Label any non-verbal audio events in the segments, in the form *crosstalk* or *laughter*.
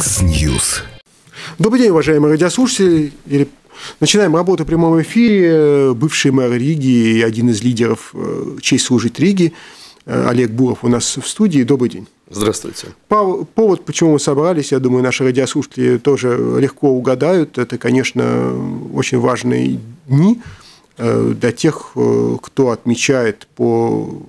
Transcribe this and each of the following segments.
Яндекс Ньюс. Добрый день, уважаемые радиослушатели. Начинаем работу в прямом эфире. Бывший мэр Риги и один из лидеров э, «Честь служить Риги, э, Олег Буров у нас в студии. Добрый день. Здравствуйте. Повод, почему мы собрались, я думаю, наши радиослушатели тоже легко угадают. Это, конечно, очень важные дни э, для тех, кто отмечает по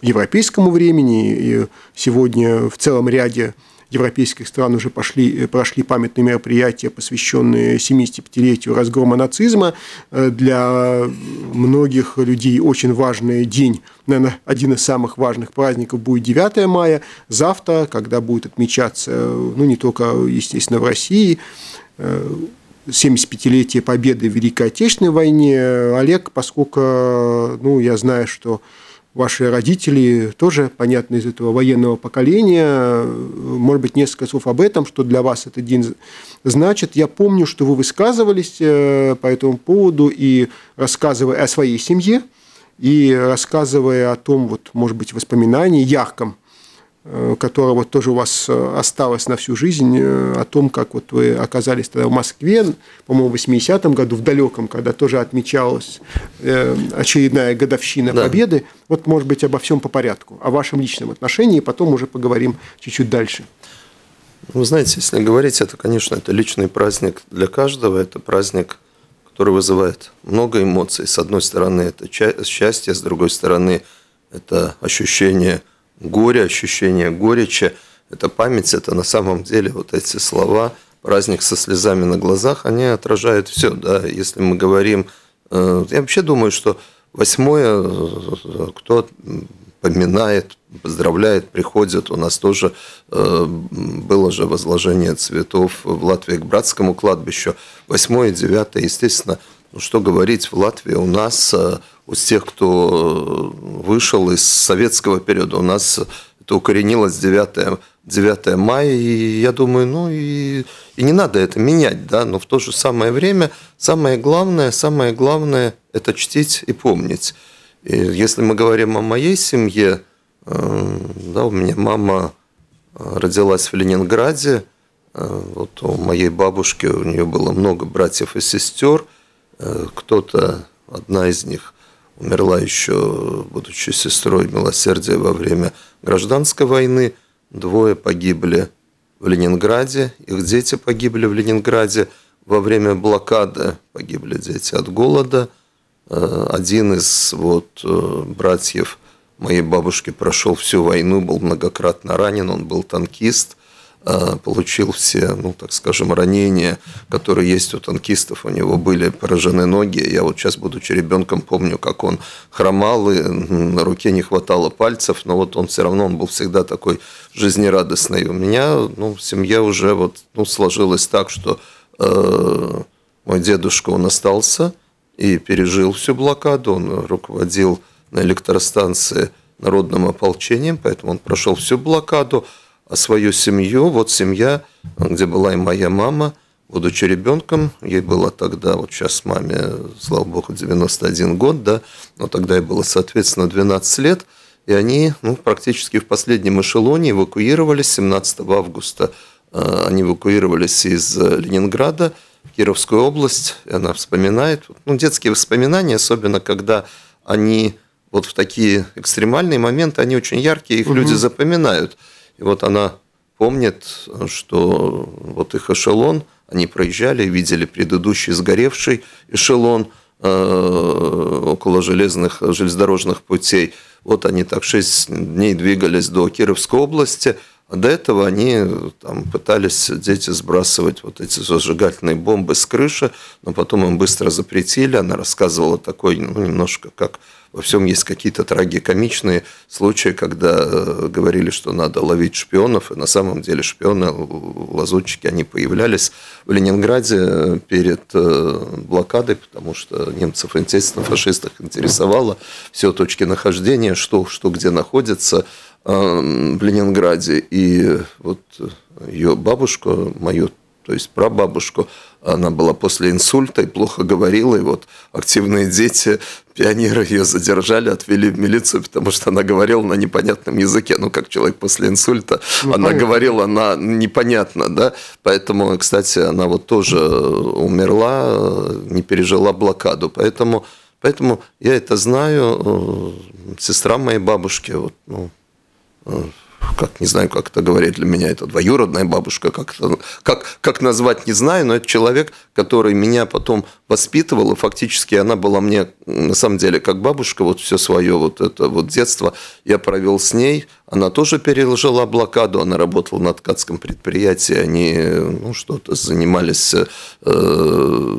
европейскому времени и сегодня в целом ряде европейских стран уже пошли, э, прошли памятные мероприятия, посвященные 75-летию разгрома нацизма. Э, для многих людей очень важный день, наверное, один из самых важных праздников будет 9 мая, завтра, когда будет отмечаться, э, ну, не только, естественно, в России, 75-летие победы в Великой Отечественной войне. Олег, поскольку ну, я знаю, что ваши родители тоже, понятно, из этого военного поколения. Может быть, несколько слов об этом, что для вас этот день значит. Я помню, что вы высказывались э, по этому поводу и рассказывая о своей семье, и рассказывая о том, вот, может быть, воспоминании ярком, Э, которая вот тоже у вас э, осталась на всю жизнь, э, о том, как вот вы оказались тогда в Москве, по-моему, в 80-м году, в далеком, когда тоже отмечалась очередная годовщина да. Победы. Вот, может быть, обо всем по порядку, о вашем личном отношении, и потом уже поговорим чуть-чуть дальше. Вы знаете, если говорить, это, конечно, это личный праздник для каждого, это праздник, который вызывает много эмоций. С одной стороны, это счастье, с другой стороны, это ощущение – горе, ощущение горечи, это память, это на самом деле вот эти слова, праздник со слезами на глазах, они отражают все, да, если мы говорим, э, я вообще думаю, что восьмое, э, кто поминает, поздравляет, приходит. У нас тоже э, было же возложение цветов в Латвии к братскому кладбищу. Восьмое, девятое, естественно, ну, что говорить, в Латвии у нас, э, у тех, кто э, вышел из советского периода, у нас это укоренилось 9, 9 мая, и я думаю, ну и, и не надо это менять, да, но в то же самое время самое главное, самое главное – это чтить и помнить. И если мы говорим о моей семье, э, да, у меня мама родилась в Ленинграде, вот у моей бабушки, у нее было много братьев и сестер – Э, кто-то, одна из них, умерла еще, будучи сестрой милосердия во время гражданской войны, двое погибли в Ленинграде, их дети погибли в Ленинграде, во время блокады погибли дети от голода. Э, один из вот э, братьев моей бабушки прошел всю войну, был многократно ранен, он был танкист – Э, получил все, ну, так скажем, ранения, которые есть у танкистов. У него были поражены ноги. Я вот сейчас, будучи ребенком, помню, как он хромал, и на руке не хватало пальцев, но вот он все равно, он был всегда такой жизнерадостный. У меня, ну, семья уже вот, ну, сложилась так, что э, мой дедушка, он остался и пережил всю блокаду. Он руководил на электростанции народным ополчением, поэтому он прошел всю блокаду свою семью. Вот семья, где была и моя мама, будучи ребенком, ей было тогда, вот сейчас маме, слава богу, 91 год, да, но тогда ей было, соответственно, 12 лет, и они ну, практически в последнем эшелоне эвакуировались 17 августа. Э, они эвакуировались из э, Ленинграда в Кировскую область, и она вспоминает, ну, детские воспоминания, особенно когда они вот в такие экстремальные моменты, они очень яркие, их угу. люди запоминают. И вот она помнит, что вот их эшелон, они проезжали, видели предыдущий сгоревший эшелон э, около железных, железнодорожных путей. Вот они так шесть дней двигались до Кировской области, а до этого они там, пытались дети сбрасывать вот эти зажигательные бомбы с крыши, но потом им быстро запретили. Она рассказывала такой, ну, немножко как во всем есть какие-то трагикомичные случаи, когда э, говорили, что надо ловить шпионов, и на самом деле шпионы, э, лазутчики, они появлялись в Ленинграде э, перед блокадой, потому что немцев, естественно, фашистов интересовало все точки нахождения, что, что где находится в Ленинграде. И вот ее бабушку, мою то есть про бабушку Она была после инсульта и плохо говорила, и вот активные дети, пионеры ее задержали, отвели в милицию, потому что она говорила на непонятном языке. Ну, как человек после инсульта, ну, она понятно. говорила на непонятно, да. Поэтому, кстати, она вот тоже э, умерла, э, не пережила блокаду. Поэтому, поэтому я это знаю. Э, сестра моей бабушки, вот, ну, как не знаю, как это говорить для меня, это двоюродная бабушка, как, это, как, как назвать не знаю, но это человек, который меня потом воспитывал, и фактически она была мне, на самом деле, как бабушка, вот все свое вот это вот детство я провел с ней, она тоже пережила блокаду, она работала на ткацком предприятии, они ну, что-то занимались э,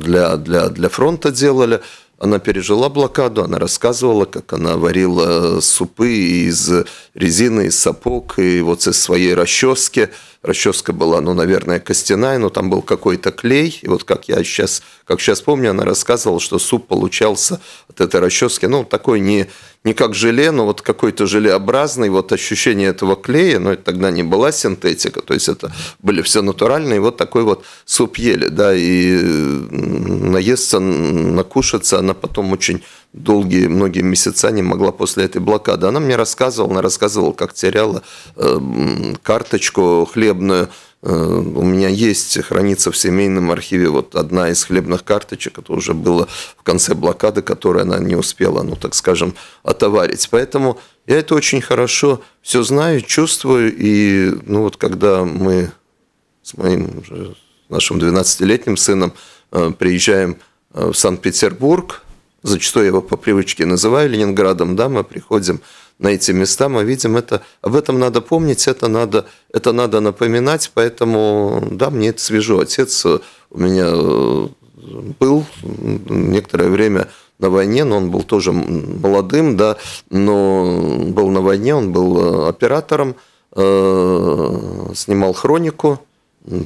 для, для, для фронта делали, она пережила блокаду, она рассказывала, как она варила э, супы из резины, из сапог, и вот из своей расчески – расческа была, ну, наверное, костяная, но там был какой-то клей. И вот как я сейчас, как сейчас помню, она рассказывала, что суп получался от этой расчески, ну, такой не, не как желе, но вот какой-то желеобразный, вот ощущение этого клея, но это тогда не была синтетика, то есть это были все натуральные, вот такой вот суп ели, да, и наесться, накушаться она потом очень долгие многие месяца не могла после этой блокады. Она мне рассказывала, она рассказывала, как теряла э, карточку хлебную. Э, у меня есть, хранится в семейном архиве вот одна из хлебных карточек, это уже было в конце блокады, которую она не успела, ну так скажем, отоварить. Поэтому я это очень хорошо все знаю, чувствую, и ну вот когда мы с моим нашим 12-летним сыном э, приезжаем в Санкт-Петербург, зачастую его по привычке называю Ленинградом, да, мы приходим на эти места, мы видим это, об этом надо помнить, это надо, это надо напоминать, поэтому, да, мне это свежо. Отец у меня э, был некоторое время на войне, но он был тоже молодым, да, но был на войне, он был э, оператором, э, снимал хронику,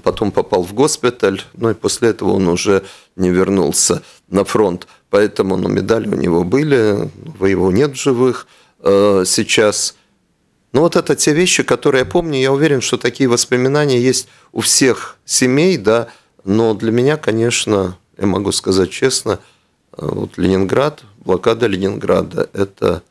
потом попал в госпиталь, ну и после этого он уже не вернулся на фронт. Поэтому ну, медали у него были, его нет в живых э, сейчас. Но ну, вот это те вещи, которые я помню. Я уверен, что такие воспоминания есть у всех семей, да. Но для меня, конечно, я могу сказать честно, э, вот Ленинград, блокада Ленинграда, это,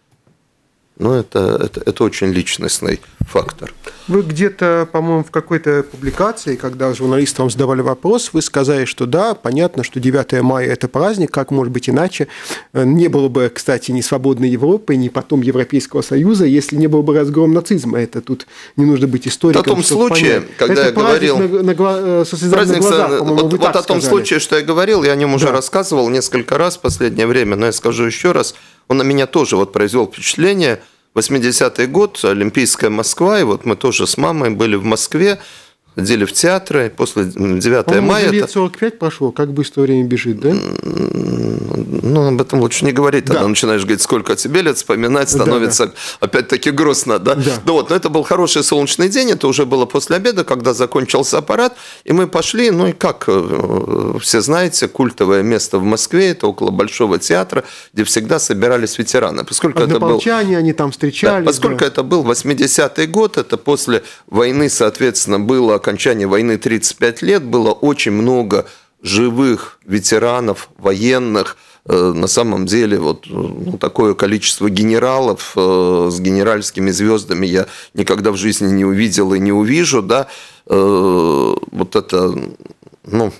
ну, это, это, это очень личностный фактор. Вы где-то, по-моему, в какой-то публикации, когда журналисты вам задавали вопрос, вы сказали, что да, понятно, что 9 мая – это праздник, как может быть иначе. Э, не было бы, кстати, ни свободной Европы, ни потом Европейского Союза, если не было бы разгром нацизма. Это тут не нужно быть историком. Вот о том случае, понять. когда это я говорил… На, на, гла... праздник, э, глазах, вот, вот о том сказали. случае, что я говорил, я о нем уже да. рассказывал несколько раз в последнее время, но я скажу еще раз, он на меня тоже вот произвел впечатление – 80-й год, Олимпийская Москва, и вот мы тоже с мамой были в Москве, деле в театры после 9 По мая. лет 45 прошло, как быстро время бежит, да? Ну, об этом лучше не говорить. Тогда да. начинаешь говорить, сколько тебе лет, вспоминать, становится да, да. опять-таки грустно, да? да? Ну вот, но это был хороший солнечный день, это уже было после обеда, когда закончился аппарат, и мы пошли, ну и как э, все знаете, культовое место в Москве, это около Большого театра, где всегда собирались ветераны. Поскольку это был... они там встречались. Да, поскольку да. это был 80-й год, это после войны, соответственно, было окончания войны 35 лет было очень много живых ветеранов, военных, э, на самом деле вот э, ну, такое количество генералов э, с генеральскими звездами я никогда в жизни не увидел и не увижу, да, э, вот это ну,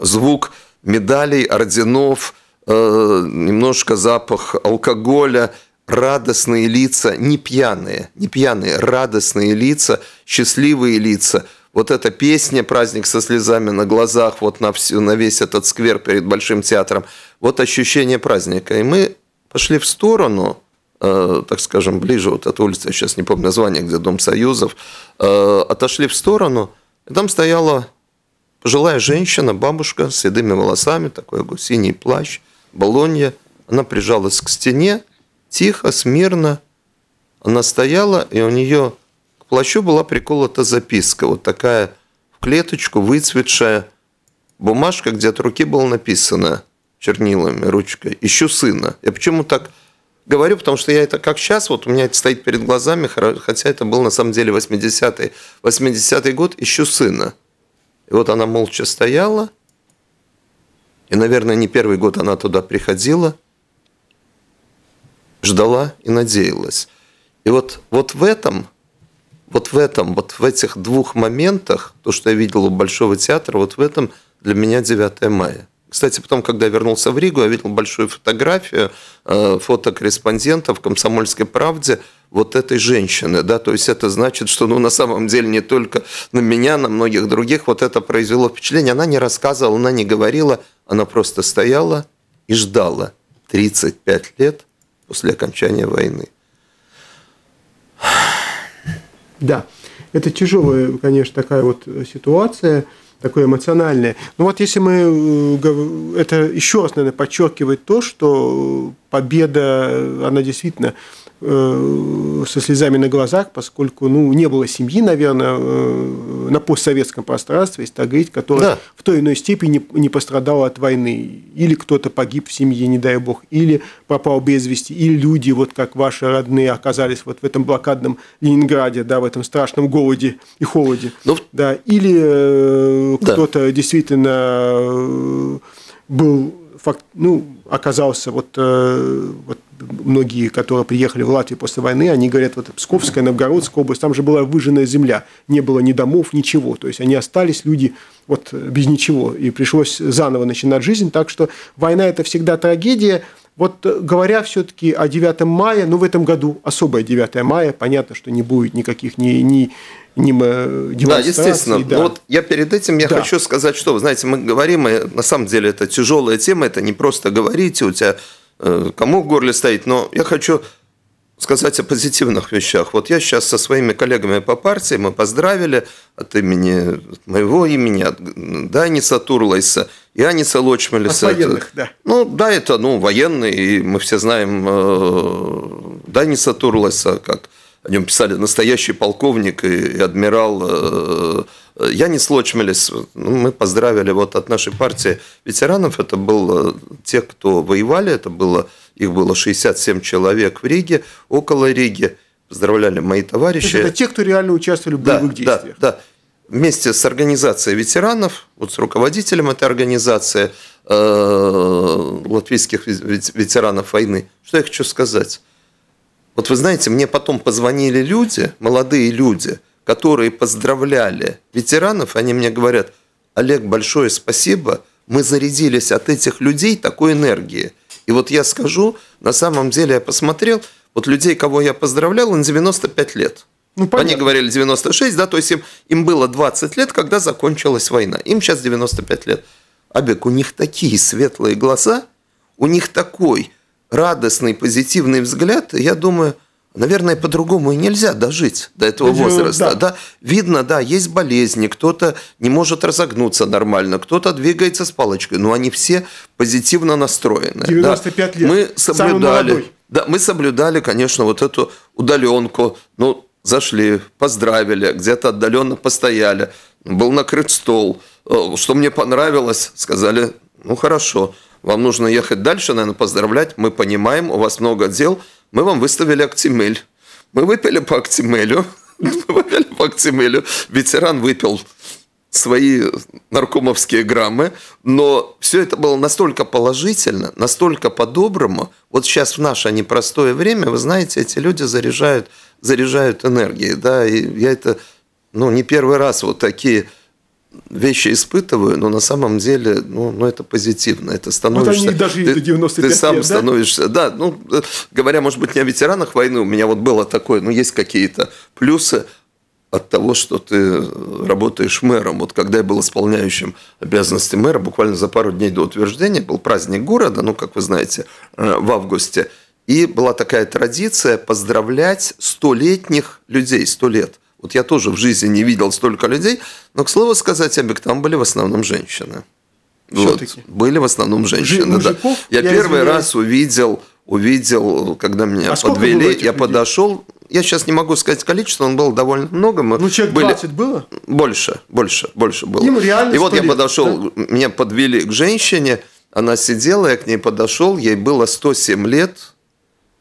звук медалей, орденов, э, немножко запах алкоголя, радостные лица, не пьяные, не пьяные, радостные лица, счастливые лица – вот эта песня «Праздник со слезами на глазах», вот на, всю, на весь этот сквер перед Большим театром, вот ощущение праздника. И мы пошли в сторону, э, так скажем, ближе, вот эта улица, я сейчас не помню название, где Дом Союзов, э, отошли в сторону, и там стояла пожилая женщина, бабушка с седыми волосами, такой синий плащ, балонья. Она прижалась к стене, тихо, смирно. Она стояла, и у нее плащу была приколота записка, вот такая в клеточку, выцветшая бумажка, где от руки было написано чернилами, ручкой «Ищу сына». Я почему так говорю, потому что я это как сейчас, вот у меня это стоит перед глазами, хотя это был на самом деле 80-й 80 год, «Ищу сына». И вот она молча стояла, и, наверное, не первый год она туда приходила, ждала и надеялась. И вот, вот в этом – вот в этом, вот в этих двух моментах, то, что я видел у Большого театра, вот в этом для меня 9 мая. Кстати, потом, когда я вернулся в Ригу, я видел большую фотографию, э, фото корреспондента в «Комсомольской правде», вот этой женщины, да, то есть это значит, что, ну, на самом деле не только на меня, на многих других вот это произвело впечатление. Она не рассказывала, она не говорила, она просто стояла и ждала 35 лет после окончания войны. Да, это тяжелая, конечно, такая вот ситуация, такое эмоциональное. Но вот если мы... Э, это еще раз, наверное, подчеркивает то, что победа, она действительно Э, со слезами на глазах, поскольку ну, не было семьи, наверное, э, на постсоветском пространстве, если так говорить, которая да. в той или иной степени не пострадала от войны. Или кто-то погиб в семье, не дай бог, или попал без вести, или люди, вот как ваши родные, оказались вот в этом блокадном Ленинграде, да, в этом страшном голоде и холоде. Ну, да, или э, кто-то действительно э, был факт, ну, оказался вот, э, вот многие, которые приехали в Латвию после войны, они говорят, вот Псковская, Новгородская область, там же была выжженная земля, не было ни домов, ничего. То есть они остались, люди, вот без ничего. И пришлось заново начинать жизнь. Так что война – это всегда трагедия. Вот э, говоря все-таки о 9 мая, ну, в этом году особое 9 мая, понятно, что не будет никаких ни, ни да, естественно. Да. вот я перед этим я да. хочу сказать, что, вы знаете, мы говорим, и на самом деле это тяжелая тема, это не просто говорите, у тебя э, кому в горле стоит, но я хочу сказать о позитивных вещах. Вот я сейчас со своими коллегами по партии, мы поздравили от имени, от моего имени, от Даниса Турлайса, Яниса Лочмелиса. От военных, это, да. Ну, да, это ну, военные, и мы все знаем э, Даниса Турлайса как о нем писали настоящий полковник и, и адмирал э, э Янис Лочмелес. Ну, мы поздравили вот от нашей партии ветеранов. Это было э, те, кто воевали. Это было, их было 67 человек в Риге, около Риги. Поздравляли мои товарищи. То есть это те, кто реально участвовали в боевых да, действиях. Да, да. Вместе с организацией ветеранов, вот с руководителем этой организации э, латвийских ветеранов войны. Что я хочу сказать? Вот вы знаете, мне потом позвонили люди, молодые люди, которые поздравляли ветеранов, они мне говорят, Олег, большое спасибо, мы зарядились от этих людей такой энергии. И вот я скажу, на самом деле я посмотрел, вот людей, кого я поздравлял, им 95 лет. Ну, Они говорили 96, да, то есть им, им было 20 лет, когда закончилась война. Им сейчас 95 лет. Абек, у них такие светлые глаза, у них такой радостный, позитивный взгляд, я думаю, наверное, по-другому и нельзя дожить до этого ну, возраста. Да. Да? Видно, да, есть болезни, кто-то не может разогнуться нормально, кто-то двигается с палочкой, но они все позитивно настроены. 95 да. лет. Мы соблюдали. Да, мы соблюдали, конечно, вот эту удаленку. Ну, зашли, поздравили, где-то отдаленно постояли. Был накрыт стол. Э, что мне понравилось, сказали, ну хорошо вам нужно ехать дальше, наверное, поздравлять, мы понимаем, у вас много дел, мы вам выставили актимель. Мы выпили по актимелю, *laughs* мы выпили по актимелю, ветеран выпил свои наркомовские граммы, но все это было настолько положительно, настолько по-доброму. Вот сейчас в наше непростое время, вы знаете, эти люди заряжают, заряжают энергией, да, и я это, ну, не первый раз вот такие вещи испытываю, но на самом деле, ну, ну это позитивно, это становишься... Вот даже ты, 95 ты сам лет, да? становишься... Да, ну, э, говоря, может быть, не о ветеранах войны, у меня вот было такое, ну, есть какие-то плюсы от того, что ты э, работаешь мэром. Вот когда я был исполняющим обязанности мэра, буквально за пару дней до утверждения, был праздник города, ну, как вы знаете, э, в августе, и была такая традиция поздравлять столетних людей, сто лет. Вот я тоже в жизни не видел столько людей, но, к слову сказать, обик там были в основном женщины. Вот, были в основном женщины, Ж- мужиков, да. Я, я первый раз увидел, увидел, когда меня а подвели, я людей? подошел, я сейчас не могу сказать количество, он был довольно много. Мы ну, человек были... 20 было? Больше, больше, больше было. Им реально И вот я подошел, да? меня подвели к женщине, она сидела, я к ней подошел, ей было 107 лет,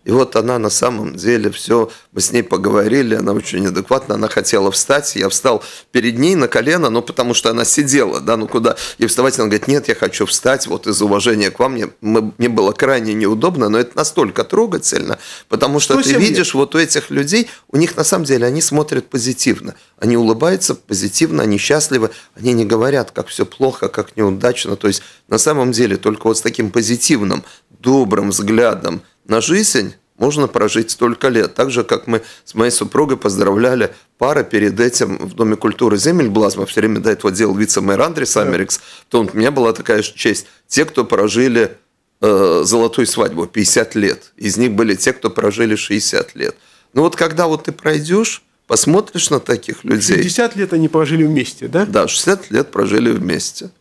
и вот она на самом деле все, мы с ней поговорили, она очень адекватна, она хотела встать, я встал перед ней на колено, ну потому что она сидела, да, ну куда, и вставать, она говорит, нет, я хочу встать, вот из уважения к вам, мне, мы, мне было крайне неудобно, но это настолько трогательно, потому что ну, ты видишь, вот у этих людей, у них на самом деле, они смотрят позитивно, они улыбаются позитивно, они счастливы, они не говорят, как все плохо, как неудачно, то есть на самом деле только вот с таким позитивным, добрым взглядом, на жизнь можно прожить столько лет. Так же, как мы с моей супругой поздравляли пара перед этим в Доме культуры Земельблазма, все время до этого делал вице-мэр Андрес Америкс, то у меня была такая честь. Те, кто прожили э, золотую свадьбу 50 лет, из них были те, кто прожили 60 лет. Ну вот когда вот ты пройдешь, посмотришь на таких ну, людей... 60 лет они прожили вместе, да? Да, 60 лет прожили вместе.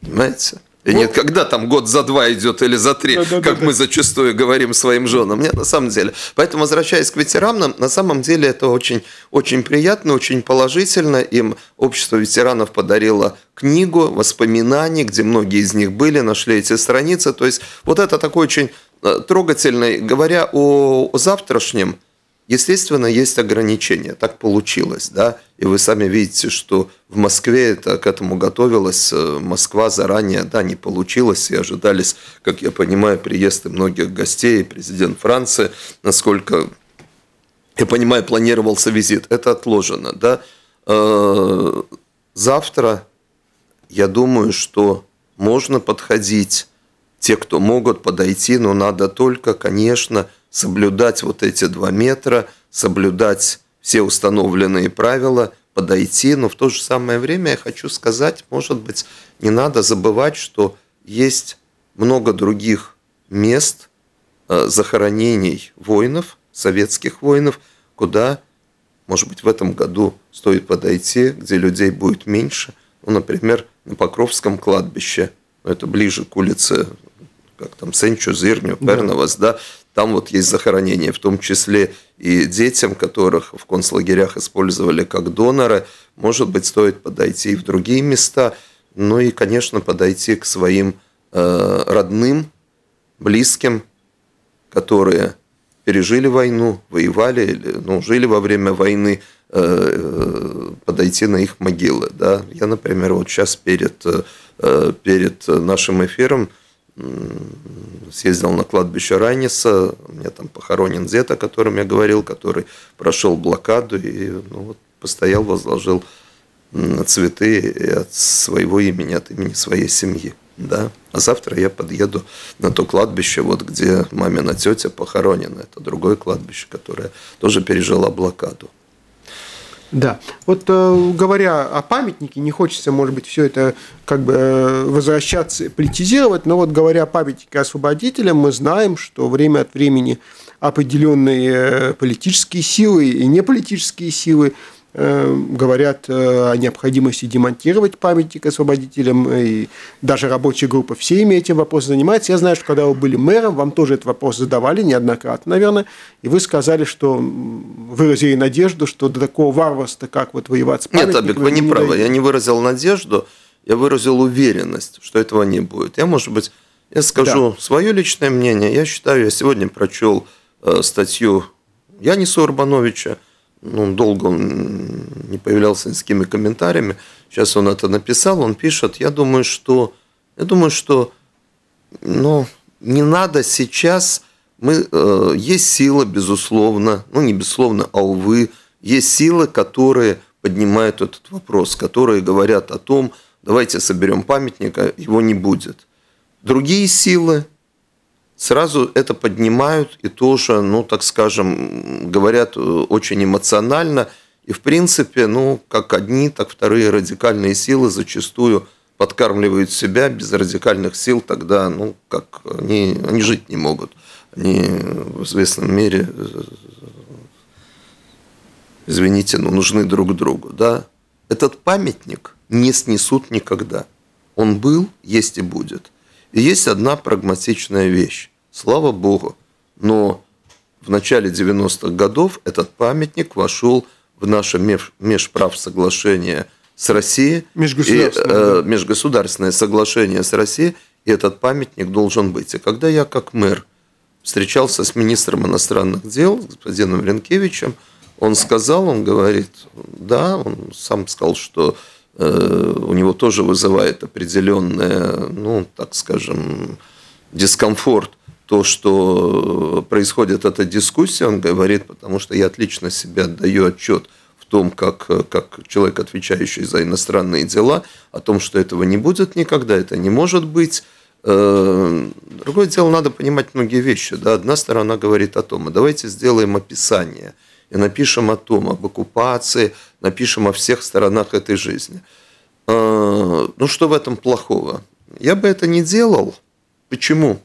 Понимаете? И нет, когда там год за два идет или за три, да, как да, мы да. зачастую говорим своим женам. Нет, на самом деле. Поэтому, возвращаясь к ветеранам, на самом деле это очень, очень приятно, очень положительно. Им общество ветеранов подарило книгу, воспоминаний, где многие из них были, нашли эти страницы. То есть вот это такой очень э, трогательный, говоря о завтрашнем, Естественно, есть ограничения, так получилось, да, и вы сами видите, что в Москве это к этому готовилось, э, Москва заранее, да, не получилось, и ожидались, как я понимаю, приезды многих гостей, президент Франции, насколько я понимаю, планировался визит, это отложено, да. Э, завтра, я думаю, что можно подходить, те, кто могут подойти, но надо только, конечно, соблюдать вот эти два метра, соблюдать все установленные правила, подойти. Но в то же самое время я хочу сказать, может быть, не надо забывать, что есть много других мест э, захоронений воинов, советских воинов, куда, может быть, в этом году стоит подойти, где людей будет меньше. Ну, например, на Покровском кладбище. Ну, это ближе к улице, как там, Сенчу, Зирню, Перновас, да. да там вот есть захоронения, в том числе и детям, которых в концлагерях использовали как донора, Может быть, стоит подойти и в другие места. Ну и, конечно, подойти к своим э, родным, близким, которые пережили войну, воевали, или, ну, жили во время войны, э, э, подойти на их могилы. Да? Я, например, вот сейчас перед, э, перед нашим эфиром съездил на кладбище Раниса, у меня там похоронен зет, о котором я говорил, который прошел блокаду и ну, вот, постоял, возложил цветы от своего имени, от имени своей семьи. Да? А завтра я подъеду на то кладбище, вот где мамина тетя похоронена. Это другое кладбище, которое тоже пережило блокаду. Да. Вот э, говоря о памятнике, не хочется, может быть, все это как бы э, возвращаться, политизировать, но вот говоря о памятнике освободителям, мы знаем, что время от времени определенные э, политические силы и неполитические силы Э, говорят э, о необходимости демонтировать памятник освободителям, э, и даже рабочая группа всеми этим вопросом занимается. Я знаю, что когда вы были мэром, вам тоже этот вопрос задавали неоднократно, наверное, и вы сказали, что выразили надежду, что до такого варварства, как вот воевать с памятником... Нет, Абик, вы не, не правы, я не выразил надежду, я выразил уверенность, что этого не будет. Я, может быть, я скажу да. свое личное мнение. Я считаю, я сегодня прочел статью Яниса Урбановича, ну, долго он не появлялся ни с какими комментариями. Сейчас он это написал, он пишет. Я думаю, что, я думаю, что ну, не надо сейчас... Мы, э, есть сила, безусловно, ну не безусловно, а увы, есть силы, которые поднимают этот вопрос, которые говорят о том, давайте соберем памятника, его не будет. Другие силы, сразу это поднимают и тоже, ну, так скажем, говорят э, очень эмоционально. И, в принципе, ну, как одни, так вторые радикальные силы зачастую подкармливают себя. Без радикальных сил тогда, ну, как они, они жить не могут. Они в известном мере, э, извините, но нужны друг другу, да. Этот памятник не снесут никогда. Он был, есть и будет. И есть одна прагматичная вещь. Слава Богу. Но в начале 90-х годов этот памятник вошел в наше межправ соглашение с Россией. Межгосударственное. И, э, межгосударственное соглашение с Россией. И этот памятник должен быть. И когда я как мэр встречался с министром иностранных дел, господином Ренкевичем, он сказал, он говорит, да, он сам сказал, что э, у него тоже вызывает определенное, ну, так скажем, дискомфорт то, что э, происходит эта дискуссия, он говорит, потому что я отлично себе отдаю отчет в том, как, э, как человек, отвечающий за иностранные дела, о том, что этого не будет никогда, это не может быть. Э, другое дело, надо понимать многие вещи. Да? Одна сторона говорит о том, а давайте сделаем описание и напишем о том, об оккупации, напишем о всех сторонах этой жизни. Ну что в этом плохого? Я бы это не делал. Почему?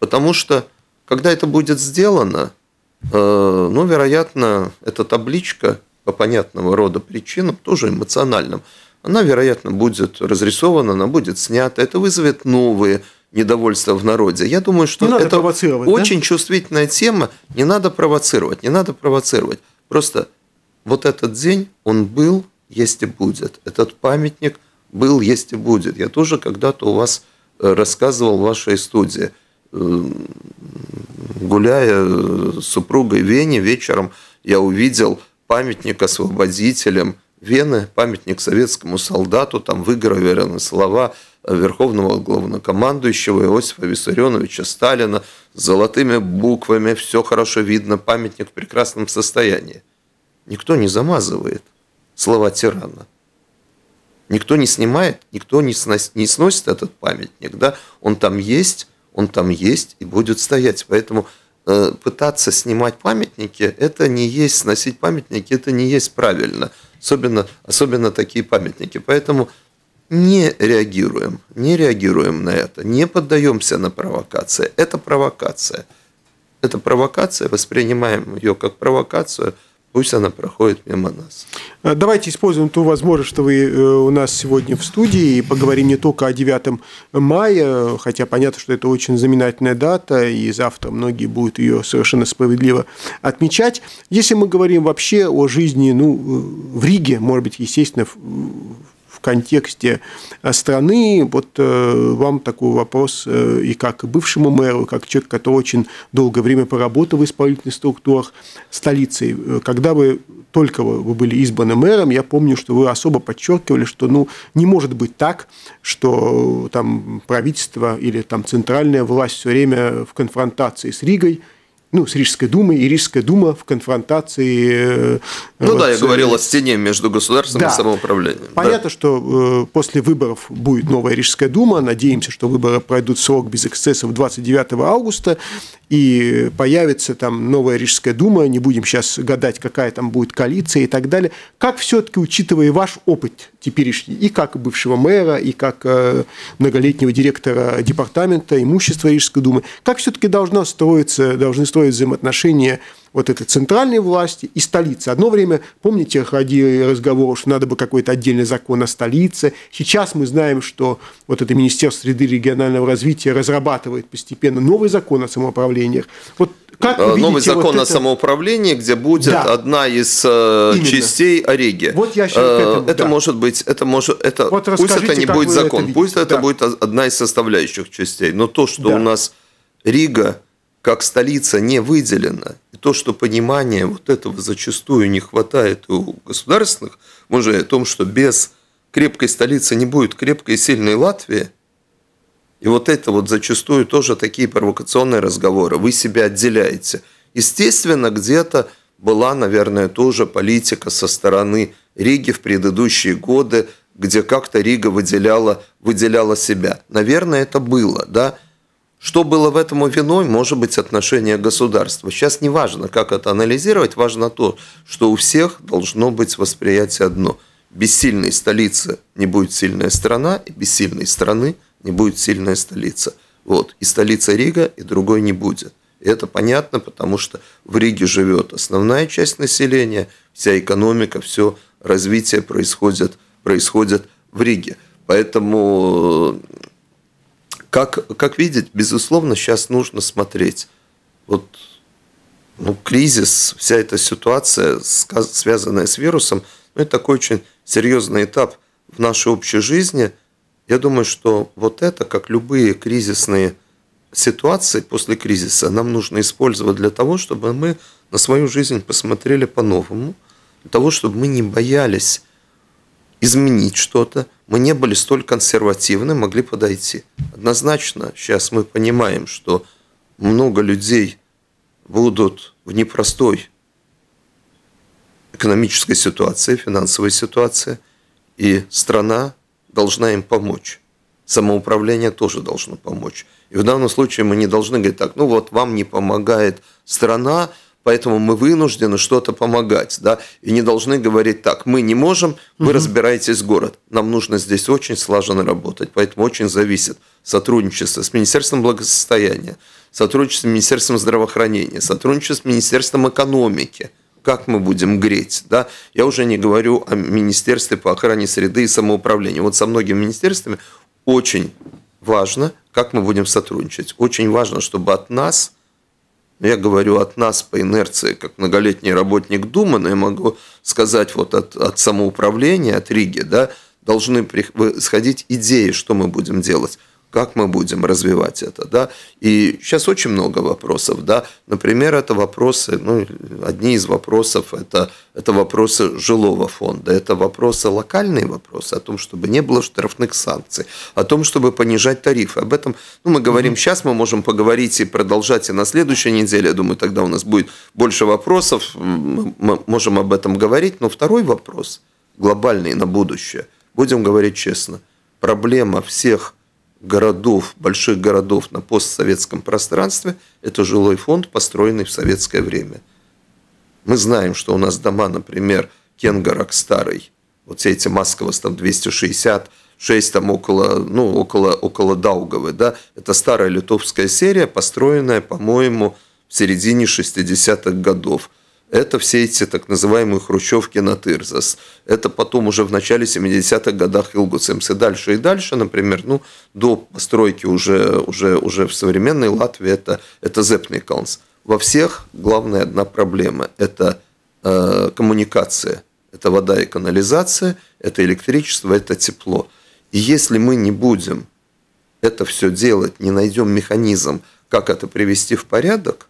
Потому что, когда это будет сделано, э, ну, вероятно, эта табличка по понятного рода причинам, тоже эмоциональным, она, вероятно, будет разрисована, она будет снята. Это вызовет новые недовольства в народе. Я думаю, что не это очень да? чувствительная тема. Не надо провоцировать, не надо провоцировать. Просто вот этот день, он был, есть и будет. Этот памятник был, есть и будет. Я тоже когда-то у вас э, рассказывал в вашей студии – Э, гуляя с супругой Вене вечером, я увидел памятник освободителям Вены, памятник советскому солдату, там выгравированы слова верховного главнокомандующего Иосифа Виссарионовича Сталина с золотыми буквами, все хорошо видно, памятник в прекрасном состоянии. Никто не замазывает слова тирана. Никто не снимает, никто не, сносит этот памятник. Да? Он там есть, он там есть и будет стоять. Поэтому э, пытаться снимать памятники, это не есть, сносить памятники, это не есть правильно. Особенно, особенно такие памятники. Поэтому не реагируем, не реагируем на это, не поддаемся на провокации. Это провокация. Это провокация, воспринимаем ее как провокацию – пусть она проходит мимо нас. Э, давайте используем ту возможность, что вы э, у нас сегодня в студии, и поговорим не только о 9 мая, хотя понятно, что это очень знаменательная дата, и завтра многие будут ее совершенно справедливо отмечать. Если мы говорим вообще о жизни ну, э, в Риге, может быть, естественно, в контексте э, страны, вот э, вам такой вопрос э, и как бывшему мэру, как человек, который очень долгое время поработал в исполнительных структурах столицы. Когда вы только вы были избраны мэром, я помню, что вы особо подчеркивали, что ну, не может быть так, что там правительство или там центральная власть все время в конфронтации с Ригой – ну, с Рижской думой, и Рижская дума в конфронтации... Э, ну вот, да, я говорил э, о стене между государством да. и самоуправлением. Понятно, да. что э, после выборов будет новая Рижская дума, надеемся, что выборы пройдут срок без эксцессов 29 августа, и появится там новая Рижская дума, не будем сейчас гадать, какая там будет коалиция и так далее. Как все-таки, учитывая ваш опыт теперешний, и как бывшего мэра, и как э, многолетнего директора департамента имущества Рижской думы, как все-таки должна строиться, должны строиться взаимоотношения вот этой центральной власти и столицы. Одно время, помните, ходили разговоры, что надо бы какой-то отдельный закон о столице. Сейчас мы знаем, что вот это Министерство среды регионального развития разрабатывает постепенно новый закон о самоуправлениях. Вот как вы э, видите, новый закон вот это... самоуправлении, где будет да. одна из э, частей Ореги. Вот я сейчас э, этому, Это да. может быть, это может, это вот пусть это не будет закон, это пусть да. это будет одна из составляющих частей. Но то, что да. у нас Рига как столица не выделена, и то, что понимания вот этого зачастую не хватает у государственных, может, же о том, что без крепкой столицы не будет крепкой и сильной Латвии, и вот это вот зачастую тоже такие провокационные разговоры, вы себя отделяете. Естественно, где-то была, наверное, тоже политика со стороны Риги в предыдущие годы, где как-то Рига выделяла, выделяла себя. Наверное, это было, да, что было в этому виной, может быть отношение государства. Сейчас не важно, как это анализировать, важно то, что у всех должно быть восприятие одно. Без сильной столицы не будет сильная страна, и без сильной страны не будет сильная столица. Вот. И столица Рига, и другой не будет. И это понятно, потому что в Риге живет основная часть населения, вся экономика, все развитие происходит, происходит в Риге. Поэтому как, как видеть, безусловно, сейчас нужно смотреть. Вот ну, кризис, вся эта ситуация, связанная с вирусом, ну, это такой очень серьезный этап в нашей общей жизни. Я думаю, что вот это, как любые кризисные ситуации после кризиса, нам нужно использовать для того, чтобы мы на свою жизнь посмотрели по-новому, для того, чтобы мы не боялись изменить что-то. Мы не были столь консервативны, могли подойти. Однозначно сейчас мы понимаем, что много людей будут в непростой экономической ситуации, финансовой ситуации, и страна должна им помочь. Самоуправление тоже должно помочь. И в данном случае мы не должны говорить так, ну вот вам не помогает страна, поэтому мы вынуждены что-то помогать, да, и не должны говорить так, мы не можем, вы разбираетесь с город, нам нужно здесь очень слаженно работать, поэтому очень зависит сотрудничество с Министерством благосостояния, сотрудничество с Министерством здравоохранения, сотрудничество с Министерством экономики, как мы будем греть, да, я уже не говорю о Министерстве по охране среды и самоуправлению. вот со многими министерствами очень важно, как мы будем сотрудничать, очень важно, чтобы от нас – я говорю от нас по инерции, как многолетний работник Думы, но я могу сказать вот от, от самоуправления, от Риги, да, должны сходить идеи, что мы будем делать как мы будем развивать это, да. И сейчас очень много вопросов, да. Например, это вопросы, ну, одни из вопросов, это, это вопросы жилого фонда, это вопросы, локальные вопросы о том, чтобы не было штрафных санкций, о том, чтобы понижать тарифы. Об этом, ну, мы говорим mm-hmm. сейчас, мы можем поговорить и продолжать и на следующей неделе, я думаю, тогда у нас будет больше вопросов, мы можем об этом говорить, но второй вопрос, глобальный, на будущее, будем говорить честно, проблема всех – городов, больших городов на постсоветском пространстве – это жилой фонд, построенный в советское время. Мы знаем, что у нас дома, например, Кенгарок старый, вот все эти Москва, там 260, 6 там около, ну, около, около Даугавы, да, это старая литовская серия, построенная, по-моему, в середине 60-х годов – это все эти так называемые хрущевки на Тырзас. Это потом уже в начале 70-х годах Илгуцемс. И дальше, и дальше, например, ну, до постройки уже, уже, уже в современной Латвии это, это Зепникалнс. Во всех главная одна проблема – это э, коммуникация. Это вода и канализация, это электричество, это тепло. И если мы не будем это все делать, не найдем механизм, как это привести в порядок,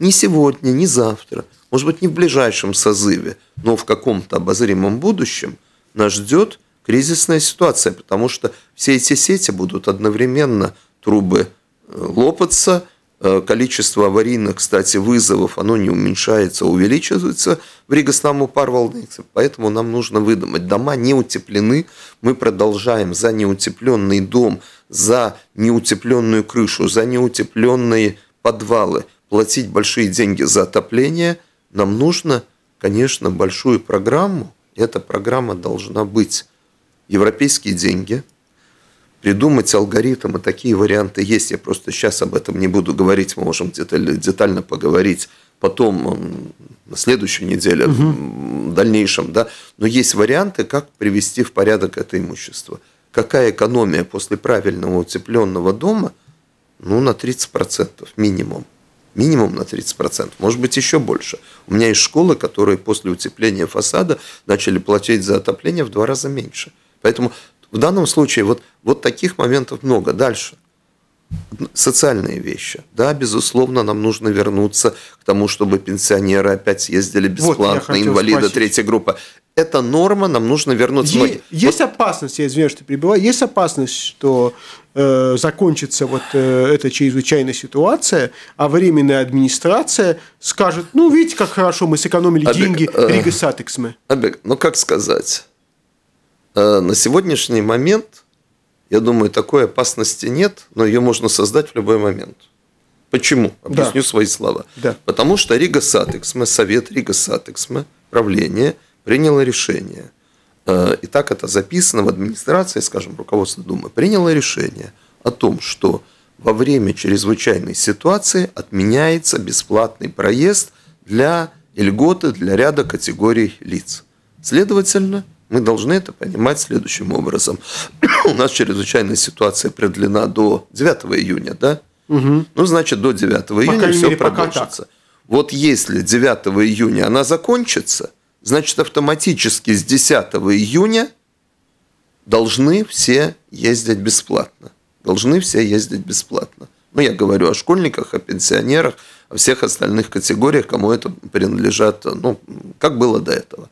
ни сегодня, ни завтра – может быть, не в ближайшем созыве, но в каком-то обозримом будущем нас ждет кризисная ситуация, потому что все эти сети будут одновременно трубы э, лопаться, э, количество аварийных, кстати, вызовов, оно не уменьшается, а увеличивается в Ригоснаму Парвалдексе, поэтому нам нужно выдумать. Дома не утеплены, мы продолжаем за неутепленный дом, за неутепленную крышу, за неутепленные подвалы платить большие деньги за отопление – нам нужно, конечно, большую программу. Эта программа должна быть европейские деньги, придумать алгоритмы, такие варианты есть. Я просто сейчас об этом не буду говорить, мы можем деталь, детально поговорить потом на следующей неделе, угу. в дальнейшем, да. Но есть варианты, как привести в порядок это имущество. Какая экономия после правильного утепленного дома? Ну, на 30% минимум. Минимум на 30%, может быть, еще больше. У меня есть школы, которые после утепления фасада начали платить за отопление в два раза меньше. Поэтому в данном случае вот, вот таких моментов много. Дальше. Социальные вещи. Да, безусловно, нам нужно вернуться к тому, чтобы пенсионеры опять ездили бесплатно, вот инвалиды спросить. третья это норма, нам нужно вернуться. Е- ноги. Ну, есть опасность, я извиняюсь, что перебиваю, есть опасность, что э, закончится вот э, эта чрезвычайная ситуация, а временная администрация скажет, ну, видите, как хорошо мы сэкономили Абек, деньги э, Рига Сатексме. Абек, ну, как сказать? Э, на сегодняшний момент, я думаю, такой опасности нет, но ее можно создать в любой момент. Почему? Объясню да. свои слова. Да. Потому что Рига Сатексме, Совет Рига Сатексме, правление – приняло решение, э, и так это записано в администрации, скажем, руководство Думы, приняло решение о том, что во время чрезвычайной ситуации отменяется бесплатный проезд для и льготы для ряда категорий лиц. Следовательно, мы должны это понимать следующим образом. *coughs* У нас чрезвычайная ситуация продлена до 9 июня, да? Угу. Ну, значит, до 9 июня все мере, продолжится. Вот если 9 июня она закончится, значит автоматически с 10 июня должны все ездить бесплатно. Должны все ездить бесплатно. Ну, я говорю о школьниках, о пенсионерах, о всех остальных категориях, кому это принадлежат, ну, как было до этого.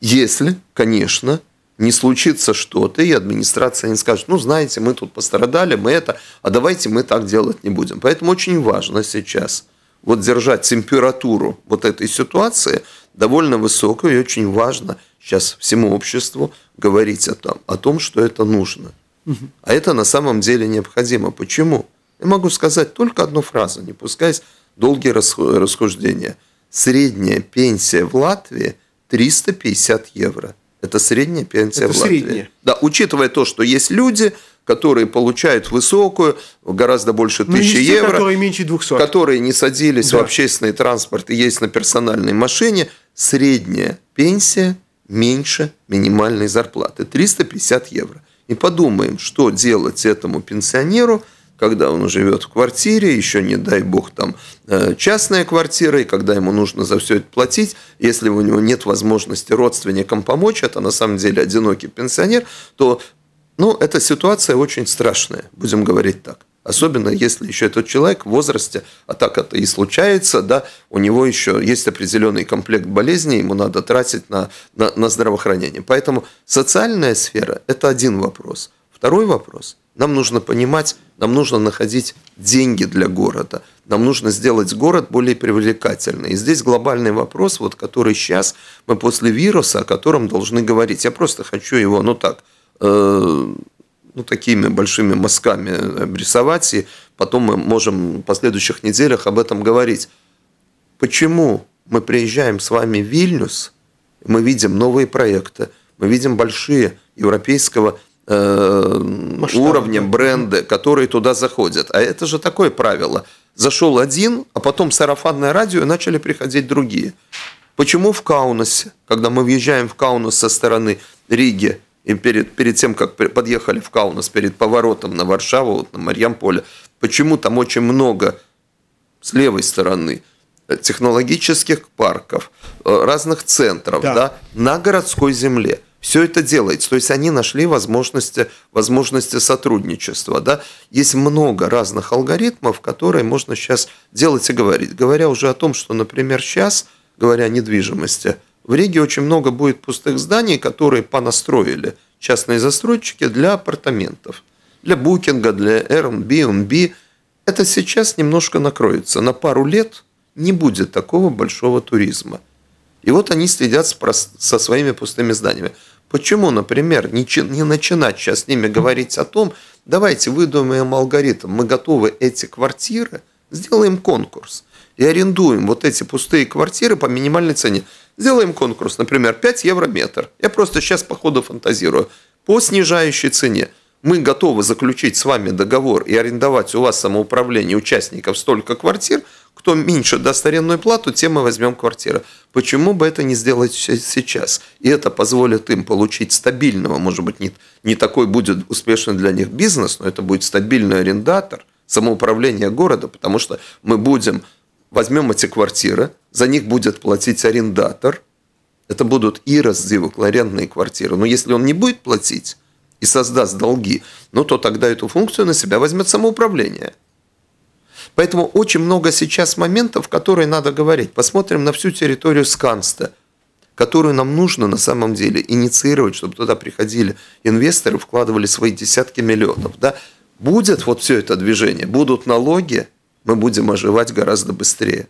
Если, конечно, не случится что-то, и администрация не скажет, ну, знаете, мы тут пострадали, мы это, а давайте мы так делать не будем. Поэтому очень важно сейчас – вот держать температуру вот этой ситуации довольно высокую, и очень важно сейчас всему обществу говорить о том, о том что это нужно. Угу. А это на самом деле необходимо. Почему? Я могу сказать только одну фразу, не пускаясь долгие расхождения. Средняя пенсия в Латвии 350 евро. Это средняя пенсия это в Латвии. Да, учитывая то, что есть люди, которые получают высокую, гораздо больше ну, тысячи евро, которые меньше 200, которые не садились да. в общественный транспорт и есть на персональной машине, средняя пенсия меньше минимальной зарплаты 350 евро. И подумаем, что делать этому пенсионеру, когда он живет в квартире, еще не дай бог там э, частная квартира, и когда ему нужно за все это платить, если у него нет возможности родственникам помочь, это на самом деле одинокий пенсионер, то ну, эта ситуация очень страшная, будем говорить так. Особенно если еще этот человек в возрасте, а так это и случается, да, у него еще есть определенный комплект болезней, ему надо тратить на, на, на здравоохранение. Поэтому социальная сфера – это один вопрос. Второй вопрос – нам нужно понимать, нам нужно находить деньги для города, нам нужно сделать город более привлекательным. И здесь глобальный вопрос, вот который сейчас мы после вируса, о котором должны говорить. Я просто хочу его, ну так – Э, ну, такими большими мазками обрисовать, и потом мы можем в последующих неделях об этом говорить. Почему мы приезжаем с вами в Вильнюс, мы видим новые проекты, мы видим большие европейского э, Масштаб. уровня бренды, которые туда заходят. А это же такое правило. Зашел один, а потом сарафанное радио, и начали приходить другие. Почему в Каунасе, когда мы въезжаем в Каунас со стороны Риги, и перед, перед тем, как подъехали в Каунас, перед поворотом на Варшаву, вот на Марьямполе, почему там очень много с левой стороны э, технологических парков, э, разных центров да. Да, на городской земле. Все это делается. То есть они нашли возможности, возможности сотрудничества. Да? Есть много разных алгоритмов, которые можно сейчас делать и говорить. Говоря уже о том, что, например, сейчас, говоря о недвижимости – в Риге очень много будет пустых зданий, которые понастроили частные застройщики для апартаментов, для букинга, для Airbnb, Это сейчас немножко накроется. На пару лет не будет такого большого туризма. И вот они следят со своими пустыми зданиями. Почему, например, не начинать сейчас с ними говорить о том, давайте выдумаем алгоритм, мы готовы эти квартиры, сделаем конкурс и арендуем вот эти пустые квартиры по минимальной цене. Сделаем конкурс, например, 5 евро метр. Я просто сейчас по ходу фантазирую. По снижающей цене. Мы готовы заключить с вами договор и арендовать у вас самоуправление участников столько квартир, кто меньше даст арендную плату, тем мы возьмем квартиры. Почему бы это не сделать сейчас? И это позволит им получить стабильного, может быть, не, не такой будет успешный для них бизнес, но это будет стабильный арендатор, самоуправление города, потому что мы будем возьмем эти квартиры, за них будет платить арендатор, это будут и раздивокларентные квартиры. Но если он не будет платить и создаст долги, ну то тогда эту функцию на себя возьмет самоуправление. Поэтому очень много сейчас моментов, которые надо говорить. Посмотрим на всю территорию Сканста, которую нам нужно на самом деле инициировать, чтобы туда приходили инвесторы, вкладывали свои десятки миллионов. Да? Будет вот все это движение, будут налоги – мы будем оживать гораздо быстрее.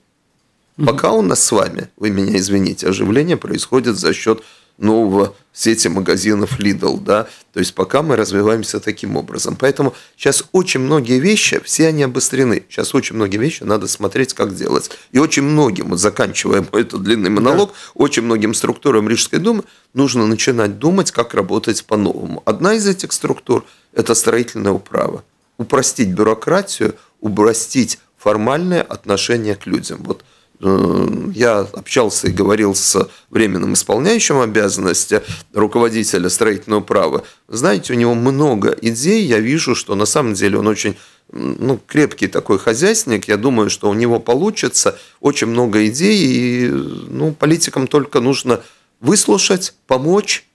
Пока у нас с вами, вы меня извините, оживление происходит за счет нового сети магазинов Lidl, да, то есть пока мы развиваемся таким образом. Поэтому сейчас очень многие вещи, все они обострены. Сейчас очень многие вещи надо смотреть, как делать. И очень многим, вот заканчивая мой *laughs* этот длинный монолог, да. очень многим структурам Рижской думы нужно начинать думать, как работать по-новому. Одна из этих структур – это строительное управо упростить бюрократию, упростить формальное отношение к людям. Вот э, я общался и говорил с временным исполняющим обязанности руководителя строительного права. Знаете, у него много идей, я вижу, что на самом деле он очень ну, крепкий такой хозяйственник, я думаю, что у него получится очень много идей, и ну, политикам только нужно выслушать, помочь,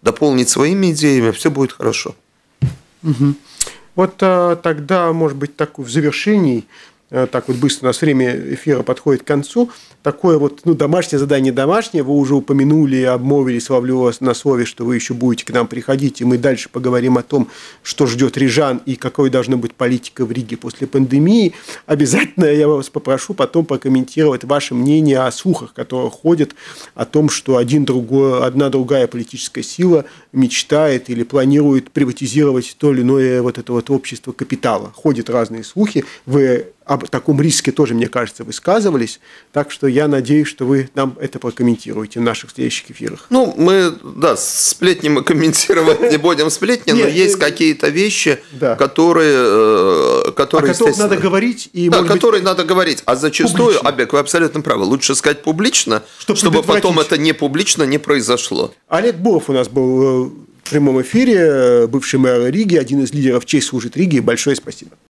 дополнить своими идеями, все будет хорошо. Угу. Вот а, тогда, может быть, так в завершении Э, так вот быстро, у нас время эфира подходит к концу. Такое вот, ну, домашнее задание домашнее, вы уже упомянули, обмолвились, ловлю вас на слове, что вы еще будете к нам приходить, и мы дальше поговорим о том, что ждет Рижан и какой должна быть политика в Риге после пандемии. Обязательно я вас попрошу потом прокомментировать ваше мнение о слухах, которые ходят, о том, что один другой, одна другая политическая сила мечтает или планирует приватизировать то или иное вот это вот общество капитала. Ходят разные слухи, вы об таком риске тоже, мне кажется, высказывались. Так что я надеюсь, что вы нам это прокомментируете в наших следующих эфирах. Ну, мы, да, сплетни мы комментировать не будем сплетни, но есть э, какие-то вещи, которые... Э, которые надо говорить. и Да, которые надо говорить. А зачастую, Абек, вы абсолютно правы, лучше сказать публично, чтобы потом это не публично не произошло. Олег Буров у нас был э, в прямом эфире, бывший мэр Риги, один из лидеров «Честь служит Риге». Большое спасибо.